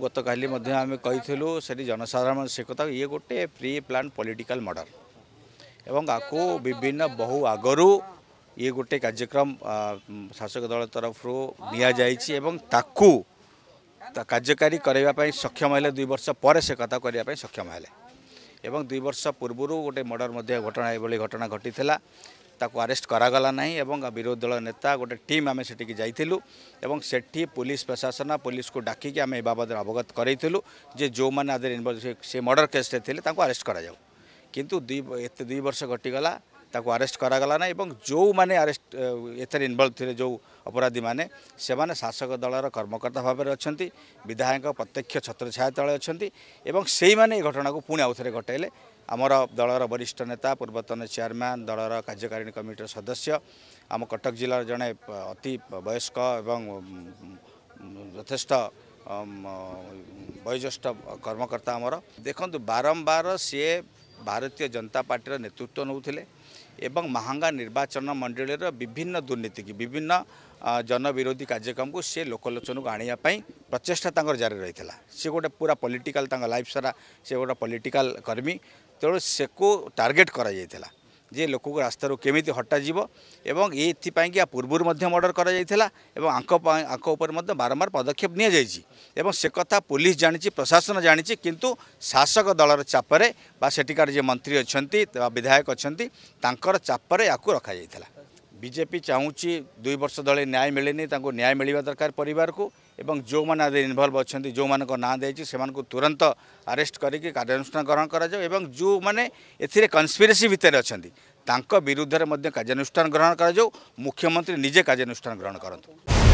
ଗତକାଲି ମଧ୍ୟ ଆମେ କହିଥିଲୁ ସେଠି ଜନସାଧାରଣ ସେ କଥା ଇଏ ଗୋଟେ ପ୍ରି ପ୍ଲାନ୍ ପଲିଟିକାଲ୍ ମଡ଼େଲ ଏବଂ ଆକୁ ବିଭିନ୍ନ ବହୁ ଆଗରୁ ଇଏ ଗୋଟେ କାର୍ଯ୍ୟକ୍ରମ ଶାସକ ଦଳ ତରଫରୁ ନିଆଯାଇଛି ଏବଂ ତାକୁ କାର୍ଯ୍ୟକାରୀ କରିବା ପାଇଁ ସକ୍ଷମ ହେଲେ ଦୁଇ ବର୍ଷ ପରେ ସେ କଥା କରିବା ପାଇଁ ସକ୍ଷମ ହେଲେ ଏବଂ ଦୁଇ ବର୍ଷ ପୂର୍ବରୁ ଗୋଟେ ମର୍ଡ଼ର ମଧ୍ୟ ଘଟଣା ଏଭଳି ଘଟଣା ଘଟିଥିଲା ତାକୁ ଆରେଷ୍ଟ କରାଗଲା ନାହିଁ ଏବଂ ବିରୋଧୀ ଦଳ ନେତା ଗୋଟେ ଟିମ୍ ଆମେ ସେଠିକି ଯାଇଥିଲୁ ଏବଂ ସେଠି ପୋଲିସ ପ୍ରଶାସନ ପୋଲିସକୁ ଡାକିକି ଆମେ ଏ ବାବଦରେ ଅବଗତ କରାଇଥିଲୁ ଯେ ଯେଉଁମାନେ ଆଦେହରେ ଇନଭଲ୍ଭ ସେ ମର୍ଡ଼ର କେସ୍ରେ ଥିଲେ ତାଙ୍କୁ ଆରେଷ୍ଟ କରାଯାଉ କିନ୍ତୁ ଦୁଇ ଏତେ ଦୁଇ ବର୍ଷ ଘଟିଗଲା ତାକୁ ଆରେଷ୍ଟ କରାଗଲା ନାହିଁ ଏବଂ ଯେଉଁମାନେ ଆରେଷ୍ଟ ଏଥିରେ ଇନଭଲ୍ଭ ଥିଲେ ଯେଉଁ ଅପରାଧୀମାନେ ସେମାନେ ଶାସକ ଦଳର କର୍ମକର୍ତ୍ତା ଭାବରେ ଅଛନ୍ତି ବିଧାୟକ ପ୍ରତ୍ୟକ୍ଷ ଛତ୍ରଛାୟା ତଳେ ଅଛନ୍ତି ଏବଂ ସେଇମାନେ ଏ ଘଟଣାକୁ ପୁଣି ଆଉଥରେ ଘଟାଇଲେ ଆମର ଦଳର ବରିଷ୍ଠ ନେତା ପୂର୍ବତନ ଚେୟାରମ୍ୟାନ୍ ଦଳର କାର୍ଯ୍ୟକାରିଣୀ କମିଟିର ସଦସ୍ୟ ଆମ କଟକ ଜିଲ୍ଲାର ଜଣେ ଅତି ବୟସ୍କ ଏବଂ ଯଥେଷ୍ଟ ବୟୋଜ୍ୟେଷ୍ଠ କର୍ମକର୍ତ୍ତା ଆମର ଦେଖନ୍ତୁ ବାରମ୍ବାର ସିଏ ଭାରତୀୟ ଜନତା ପାର୍ଟିର ନେତୃତ୍ୱ ନେଉଥିଲେ ଏବଂ ମହାଙ୍ଗା ନିର୍ବାଚନ ମଣ୍ଡଳୀର ବିଭିନ୍ନ ଦୁର୍ନୀତିକୁ ବିଭିନ୍ନ ଜନବିରୋଧୀ କାର୍ଯ୍ୟକ୍ରମକୁ ସିଏ ଲୋକଲୋଚନକୁ ଆଣିବା ପାଇଁ ପ୍ରଚେଷ୍ଟା ତାଙ୍କର ଜାରି ରହିଥିଲା ସିଏ ଗୋଟେ ପୁରା ପଲିଟିକାଲ୍ ତାଙ୍କ ଲାଇଫ୍ ସାରା ସିଏ ଗୋଟେ ପଲିଟିକାଲ୍ କର୍ମୀ ତେଣୁ ସେକୁ ଟାର୍ଗେଟ୍ କରାଯାଇଥିଲା ଯେ ଲୋକକୁ ରାସ୍ତାରୁ କେମିତି ହଟାଯିବ ଏବଂ ଏଥିପାଇଁକି ଆ ପୂର୍ବରୁ ମଧ୍ୟ ମର୍ଡ଼ର କରାଯାଇଥିଲା ଏବଂ ଆଙ୍କ ଆଙ୍କ ଉପରେ ମଧ୍ୟ ବାରମ୍ବାର ପଦକ୍ଷେପ ନିଆଯାଇଛି ଏବଂ ସେ କଥା ପୋଲିସ ଜାଣିଛି ପ୍ରଶାସନ ଜାଣିଛି କିନ୍ତୁ ଶାସକ ଦଳର ଚାପରେ ବା ସେଠିକାର ଯିଏ ମନ୍ତ୍ରୀ ଅଛନ୍ତି ବା ବିଧାୟକ ଅଛନ୍ତି ତାଙ୍କର ଚାପରେ ୟାକୁ ରଖାଯାଇଥିଲା ବିଜେପି ଚାହୁଁଛି ଦୁଇ ବର୍ଷ ତଳେ ନ୍ୟାୟ ମିଳିନି ତାଙ୍କୁ ନ୍ୟାୟ ମିଳିବା ଦରକାର ପରିବାରକୁ ଏବଂ ଯେଉଁମାନେ ଆଦି ଇନଭଲ୍ଭ ଅଛନ୍ତି ଯେଉଁମାନଙ୍କ ନାଁ ଦେଇଛି ସେମାନଙ୍କୁ ତୁରନ୍ତ ଆରେଷ୍ଟ କରିକି କାର୍ଯ୍ୟାନୁଷ୍ଠାନ ଗ୍ରହଣ କରାଯାଉ ଏବଂ ଯେଉଁମାନେ ଏଥିରେ କନ୍ସପିରେସି ଭିତରେ ଅଛନ୍ତି ତାଙ୍କ ବିରୁଦ୍ଧରେ ମଧ୍ୟ କାର୍ଯ୍ୟାନୁଷ୍ଠାନ ଗ୍ରହଣ କରାଯାଉ ମୁଖ୍ୟମନ୍ତ୍ରୀ ନିଜେ କାର୍ଯ୍ୟାନୁଷ୍ଠାନ ଗ୍ରହଣ କରନ୍ତୁ